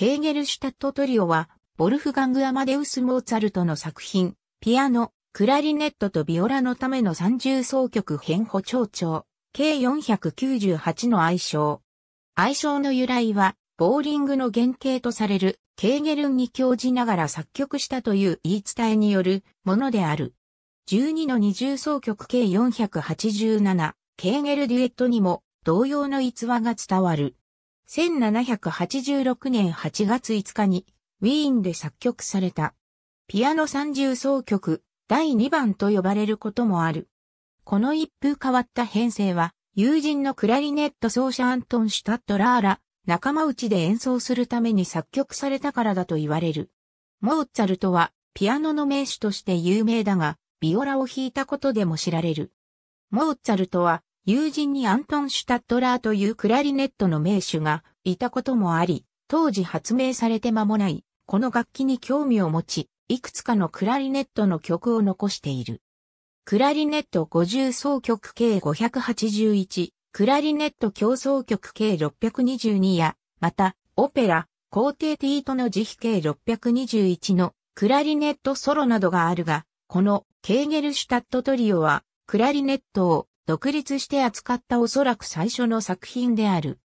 ケーゲルシュタットトリオは、ボルフガング・アマデウス・モーツァルトの作品、ピアノ、クラリネットとビオラのための三重奏曲編補聴調、計498の愛称。愛称の由来は、ボーリングの原型とされる、ケーゲルンに教じながら作曲したという言い伝えによるものである。12の二重奏曲計487、ケーゲルデュエットにも同様の逸話が伝わる。1786年8月5日にウィーンで作曲された。ピアノ三重奏曲第2番と呼ばれることもある。この一風変わった編成は友人のクラリネット奏者アントン・シュタットラーラ仲間内で演奏するために作曲されたからだと言われる。モーツァルトはピアノの名手として有名だが、ビオラを弾いたことでも知られる。モーツァルトは友人にアントン・シュタットラーというクラリネットの名手がいたこともあり、当時発明されて間もない、この楽器に興味を持ち、いくつかのクラリネットの曲を残している。クラリネット50奏曲計581、クラリネット競争曲計622や、また、オペラ、皇帝ティートの慈悲計621のクラリネットソロなどがあるが、このケーゲルシュタットトリオは、クラリネットを独立して扱ったおそらく最初の作品である。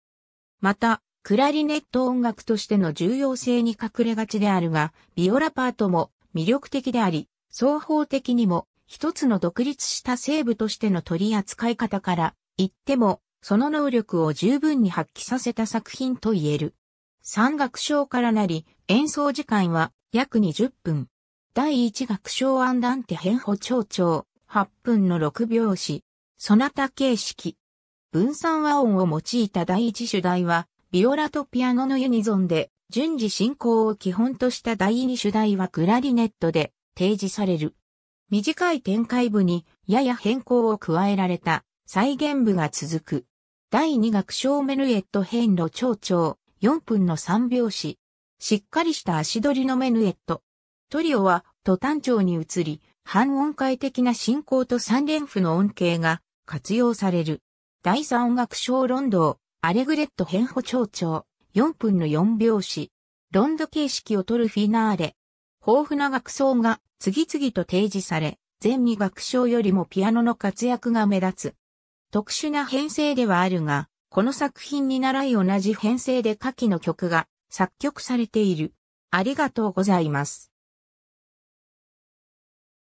また、クラリネット音楽としての重要性に隠れがちであるが、ビオラパートも魅力的であり、双方的にも一つの独立した西部としての取り扱い方から言っても、その能力を十分に発揮させた作品と言える。三楽章からなり、演奏時間は約20分。第一楽章アンダンテ変歩長長、8分の6拍子。ソナタ形式。分散和音を用いた第一主題は、ビオラとピアノのユニゾンで、順次進行を基本とした第二主題はグラリネットで提示される。短い展開部にやや変更を加えられた再現部が続く。第二楽章メヌエット編の長調4分の3拍子。しっかりした足取りのメヌエット。トリオは途端調に移り、半音階的な進行と三連符の音形が活用される。第三楽章ロンド、アレグレット変歩長長、4分の4拍子。ロンド形式を取るフィナーレ。豊富な楽章が次々と提示され、全2楽章よりもピアノの活躍が目立つ。特殊な編成ではあるが、この作品に習い同じ編成で下記の曲が作曲されている。ありがとうございます。